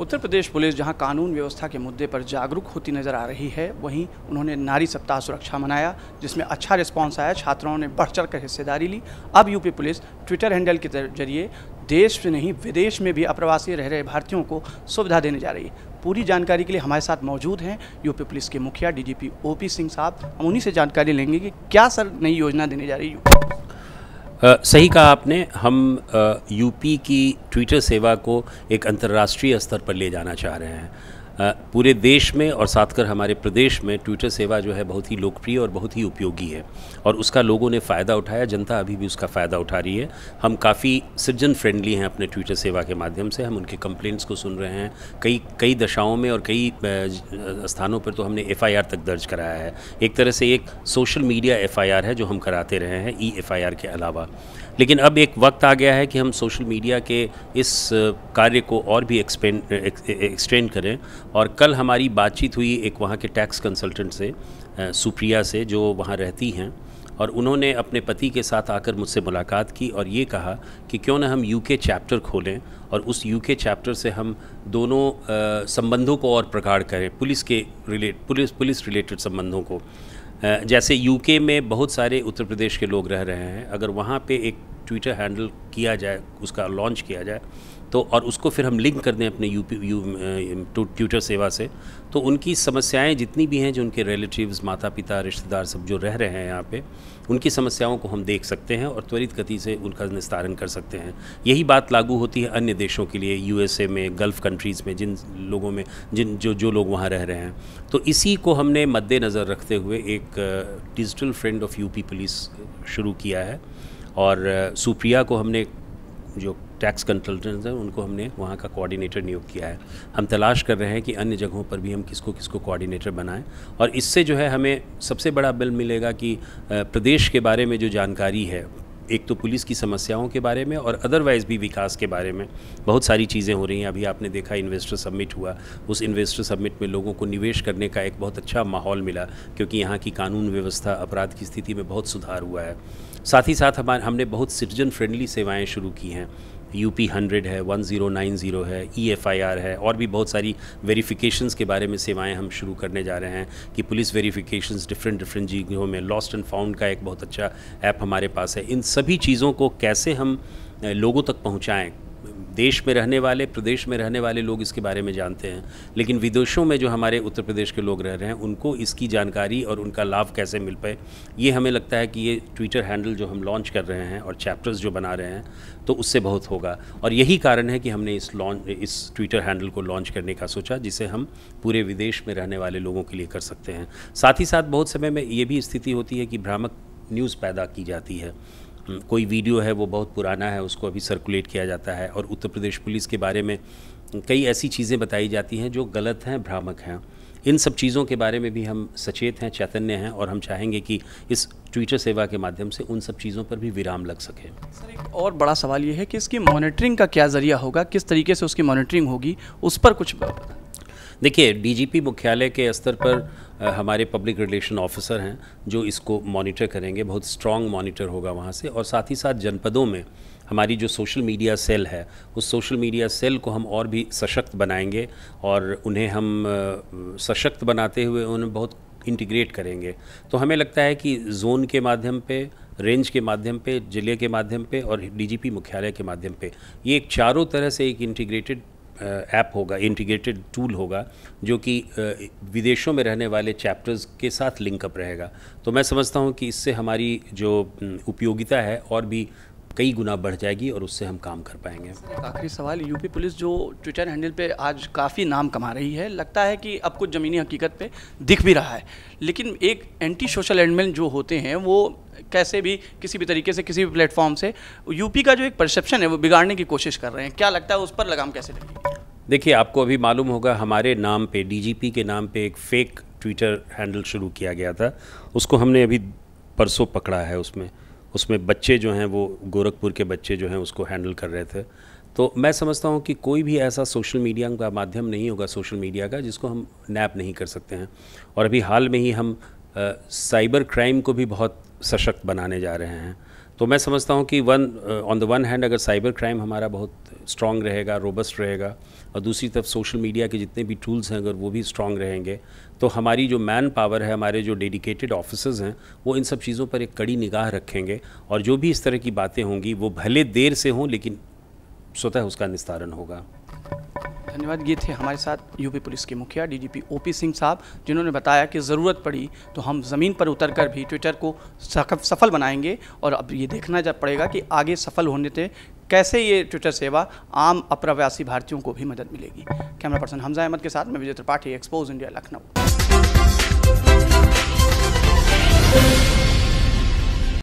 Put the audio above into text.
उत्तर प्रदेश police जहां कानून व्यवस्था के मुद्दे पर जागरूक होती नजर आ रही है वहीं उन्होंने नारी सप्ताह सुरक्षा मनाया जिसमें अच्छा रिस्पांस आया छात्राओं ने बढ़ चढ़ कर हिस्सेदारी ली अब यूपी पुलिस ट्विटर हैंडल के जरिए देश से नहीं विदेश में भी अप्रवासी रह रहे भारतीयों को सुविधा देने जा रही है पूरी जानकारी के लिए हमारे साथ मौजूद हैं यूपी पुलिस के मुखिया डीजीपी ओपी सिंह साहब हम उन्हीं से जानकारी लेंगे कि क्या सर नई योजना देने जा रही है आ, सही कहा आपने हम आ, यूपी की ट्विटर सेवा को एक अंतर्राष्ट्रीय स्तर पर ले जाना चाह रहे हैं पूरे देश में और साथ कर हमारे प्रदेश में ट्विटर सेवा जो है बहुत ही लोकप्रिय और बहुत ही उपयोगी है और उसका लोगों ने फ़ायदा उठाया जनता अभी भी उसका फ़ायदा उठा रही है हम काफ़ी सृजन फ्रेंडली हैं अपने ट्विटर सेवा के माध्यम से हम उनके कंप्लेंट्स को सुन रहे हैं कई कई दशाओं में और कई स्थानों पर तो हमने एफ़ तक दर्ज कराया है एक तरह से एक सोशल मीडिया एफ़ है जो हम कराते रहे हैं ई e एफ़ के अलावा लेकिन अब एक वक्त आ गया है कि हम सोशल मीडिया के इस कार्य को और भी एक्सपेंड एक्सटेंड करें और कल हमारी बातचीत हुई एक वहाँ के टैक्स कंसल्टेंट से सुप्रिया से जो वहाँ रहती हैं और उन्होंने अपने पति के साथ आकर मुझसे मुलाकात की और ये कहा कि क्यों ना हम यूके चैप्टर खोलें और उस यूके चैप्टर से हम दोनों संबंधों को और प्रगाढ़ करें पुलिस के रिलेट पुलिस पुलिस रिलेटेड संबंधों को जैसे यूके में बहुत सारे उत्तर प्रदेश के लोग रह रहे हैं अगर वहाँ पे एक ट्विटर हैंडल किया जाए उसका लॉन्च किया जाए तो और उसको फिर हम लिंक कर दें अपने यू पी यू ट्विटर सेवा से तो उनकी समस्याएं जितनी भी हैं जो उनके रिलेटिव्स माता पिता रिश्तेदार सब जो रह रहे हैं यहाँ पे उनकी समस्याओं को हम देख सकते हैं और त्वरित गति से उनका निस्तारण कर सकते हैं यही बात लागू होती है अन्य देशों के लिए यूएसए में गल्फ़ कंट्रीज़ में जिन लोगों में जिन जो जो लोग वहाँ रह रहे हैं तो इसी को हमने मद्देनज़र रखते हुए एक digital friend of U police शुरू किया है और सुप्रिया को हमने जो टैक्स कंसल्टेंट हैं उनको हमने वहाँ का कोऑर्डिनेटर नियुक्त किया है हम तलाश कर रहे हैं कि अन्य जगहों पर भी हम किसको किसको कोऑर्डिनेटर बनाएं और इससे जो है हमें सबसे बड़ा बिल मिलेगा कि प्रदेश के बारे में जो जानकारी है एक तो पुलिस की समस्याओं के बारे में और अदरवाइज़ भी विकास के बारे में बहुत सारी चीज़ें हो रही हैं अभी आपने देखा इन्वेस्टर सबमिट हुआ उस इन्वेस्टर सबमिट में लोगों को निवेश करने का एक बहुत अच्छा माहौल मिला क्योंकि यहाँ की कानून व्यवस्था अपराध की स्थिति में बहुत सुधार हुआ है साथ ही साथ हमारे हमने बहुत सिटीजन फ्रेंडली सेवाएं शुरू की हैं यू पी हंड्रेड है वन ज़ीरो नाइन ज़ीरो है ई एफ आई आर है और भी बहुत सारी वेरिफिकेशंस के बारे में सेवाएं हम शुरू करने जा रहे हैं कि पुलिस वेरीफ़िकेशन डिफरेंट डिफरेंट जीवों में लॉस्ट एंड फाउंड का एक बहुत अच्छा ऐप हमारे पास है इन सभी चीज़ों को कैसे हम लोगों तक पहुँचाएँ देश में रहने वाले प्रदेश में रहने वाले लोग इसके बारे में जानते हैं लेकिन विदेशों में जो हमारे उत्तर प्रदेश के लोग रह रहे हैं उनको इसकी जानकारी और उनका लाभ कैसे मिल पाए ये हमें लगता है कि ये ट्विटर हैंडल जो हम लॉन्च कर रहे हैं और चैप्टर्स जो बना रहे हैं तो उससे बहुत होगा और यही कारण है कि हमने इस लॉन्च इस ट्विटर हैंडल को लॉन्च करने का सोचा जिसे हम पूरे विदेश में रहने वाले लोगों के लिए कर सकते हैं साथ ही साथ बहुत समय में ये भी स्थिति होती है कि भ्रामक न्यूज़ पैदा की जाती है कोई वीडियो है वो बहुत पुराना है उसको अभी सर्कुलेट किया जाता है और उत्तर प्रदेश पुलिस के बारे में कई ऐसी चीज़ें बताई जाती हैं जो गलत हैं भ्रामक हैं इन सब चीज़ों के बारे में भी हम सचेत हैं चैतन्य हैं और हम चाहेंगे कि इस ट्विटर सेवा के माध्यम से उन सब चीज़ों पर भी विराम लग सके सर एक और बड़ा सवाल ये है कि इसकी मॉनिटरिंग का क्या ज़रिया होगा किस तरीके से उसकी मॉनिटरिंग होगी उस पर कुछ देखिए डीजीपी मुख्यालय के स्तर पर हमारे पब्लिक रिलेशन ऑफिसर हैं जो इसको मॉनिटर करेंगे बहुत स्ट्रॉन्ग मॉनिटर होगा वहाँ से और साथ ही साथ जनपदों में हमारी जो सोशल मीडिया सेल है उस सोशल मीडिया सेल को हम और भी सशक्त बनाएंगे और उन्हें हम सशक्त बनाते हुए उन्हें बहुत इंटीग्रेट करेंगे तो हमें लगता है कि जोन के माध्यम पे रेंज के माध्यम पे जिले के माध्यम पे और डीजीपी मुख्यालय के माध्यम पे ये एक चारों तरह से एक इंटीग्रेटेड ऐप होगा इंटीग्रेटेड टूल होगा जो कि विदेशों में रहने वाले चैप्टर्स के साथ लिंकअप रहेगा तो मैं समझता हूँ कि इससे हमारी जो उपयोगिता है और भी कई गुना बढ़ जाएगी और उससे हम काम कर पाएंगे आखिरी सवाल यूपी पुलिस जो ट्विटर हैंडल पे आज काफ़ी नाम कमा रही है लगता है कि अब कुछ ज़मीनी हकीकत पे दिख भी रहा है लेकिन एक एंटी सोशल एडमिन जो होते हैं वो कैसे भी किसी भी तरीके से किसी भी प्लेटफॉर्म से यूपी का जो एक परसेप्शन है वो बिगाड़ने की कोशिश कर रहे हैं क्या लगता है उस पर लगाम कैसे लगेगी देखिए आपको अभी मालूम होगा हमारे नाम पे डीजीपी के नाम पे एक फ़ेक ट्विटर हैंडल शुरू किया गया था उसको हमने अभी परसों पकड़ा है उसमें उसमें बच्चे जो हैं वो गोरखपुर के बच्चे जो हैं उसको हैंडल कर रहे थे तो मैं समझता हूँ कि कोई भी ऐसा सोशल मीडिया का माध्यम नहीं होगा सोशल मीडिया का जिसको हम नैप नहीं कर सकते हैं और अभी हाल में ही हम आ, साइबर क्राइम को भी बहुत सशक्त बनाने जा रहे हैं तो मैं समझता हूँ कि one on the one hand अगर साइबर क्राइम हमारा बहुत स्ट्रांग रहेगा रोबस्ट रहेगा और दूसरी तरफ सोशल मीडिया के जितने भी टूल्स हैं अगर वो भी स्ट्रांग रहेंगे तो हमारी जो मैन पावर है हमारे जो डेडिकेटेड ऑफिसर्स हैं वो इन सब चीज़ों पर एक कड़ी निगाह रखेंगे और जो भी इस तरह की बातें होंगी वो भले देर से हों लेकिन स्वतः उसका निस्तारण होगा धन्यवाद ये थे हमारे साथ यूपी पुलिस के मुखिया डीजीपी ओपी सिंह साहब जिन्होंने बताया कि ज़रूरत पड़ी तो हम ज़मीन पर उतर कर भी ट्विटर को सफल बनाएंगे और अब ये देखना जब पड़ेगा कि आगे सफल होने से कैसे ये ट्विटर सेवा आम अप्रवासी भारतीयों को भी मदद मिलेगी कैमरा पर्सन हमजा अहमद के साथ मैं विजय त्रिपाठी एक्सपोज इंडिया लखनऊ